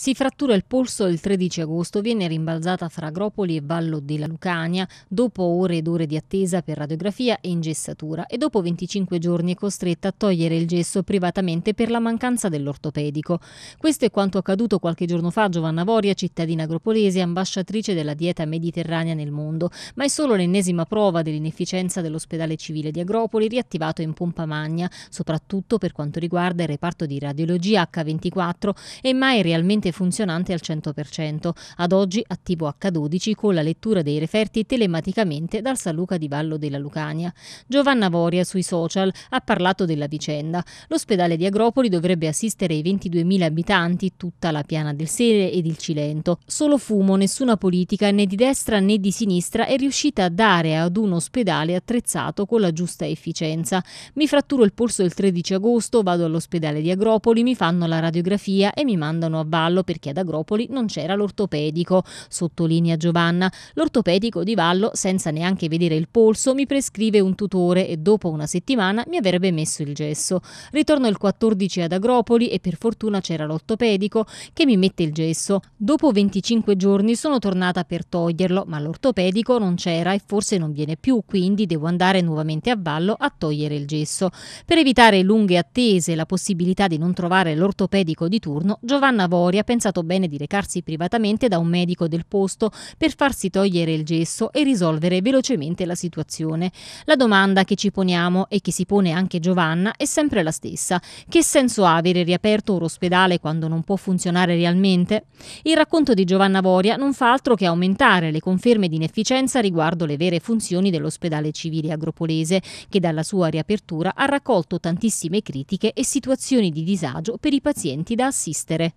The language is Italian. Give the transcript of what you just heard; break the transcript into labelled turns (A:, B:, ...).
A: Si frattura il polso il 13 agosto, viene rimbalzata fra Agropoli e Vallo della Lucania dopo ore ed ore di attesa per radiografia e ingessatura e dopo 25 giorni è costretta a togliere il gesso privatamente per la mancanza dell'ortopedico. Questo è quanto accaduto qualche giorno fa a Giovanna Voria, cittadina agropolese, e ambasciatrice della dieta mediterranea nel mondo, ma è solo l'ennesima prova dell'inefficienza dell'ospedale civile di Agropoli riattivato in pompa magna, soprattutto per quanto riguarda il reparto di radiologia H24 e mai realmente attualmente funzionante al 100%, ad oggi attivo H12 con la lettura dei referti telematicamente dal San Luca di Vallo della Lucania. Giovanna Voria sui social ha parlato della vicenda. L'ospedale di Agropoli dovrebbe assistere i 22.000 abitanti, tutta la piana del Sele ed il Cilento. Solo fumo, nessuna politica né di destra né di sinistra è riuscita a dare ad un ospedale attrezzato con la giusta efficienza. Mi fratturo il polso il 13 agosto, vado all'ospedale di Agropoli, mi fanno la radiografia e mi mandano a ballo Vallo perché ad Agropoli non c'era l'ortopedico, sottolinea Giovanna. L'ortopedico di Vallo, senza neanche vedere il polso, mi prescrive un tutore e dopo una settimana mi avrebbe messo il gesso. Ritorno il 14 ad Agropoli e per fortuna c'era l'ortopedico che mi mette il gesso. Dopo 25 giorni sono tornata per toglierlo, ma l'ortopedico non c'era e forse non viene più, quindi devo andare nuovamente a Vallo a togliere il gesso. Per evitare lunghe attese e la possibilità di non trovare l'ortopedico di turno, Giovanna Voria pensato bene di recarsi privatamente da un medico del posto per farsi togliere il gesso e risolvere velocemente la situazione. La domanda che ci poniamo e che si pone anche Giovanna è sempre la stessa. Che senso ha avere riaperto un ospedale quando non può funzionare realmente? Il racconto di Giovanna Voria non fa altro che aumentare le conferme di inefficienza riguardo le vere funzioni dell'ospedale civile agropolese, che dalla sua riapertura ha raccolto tantissime critiche e situazioni di disagio per i pazienti da assistere.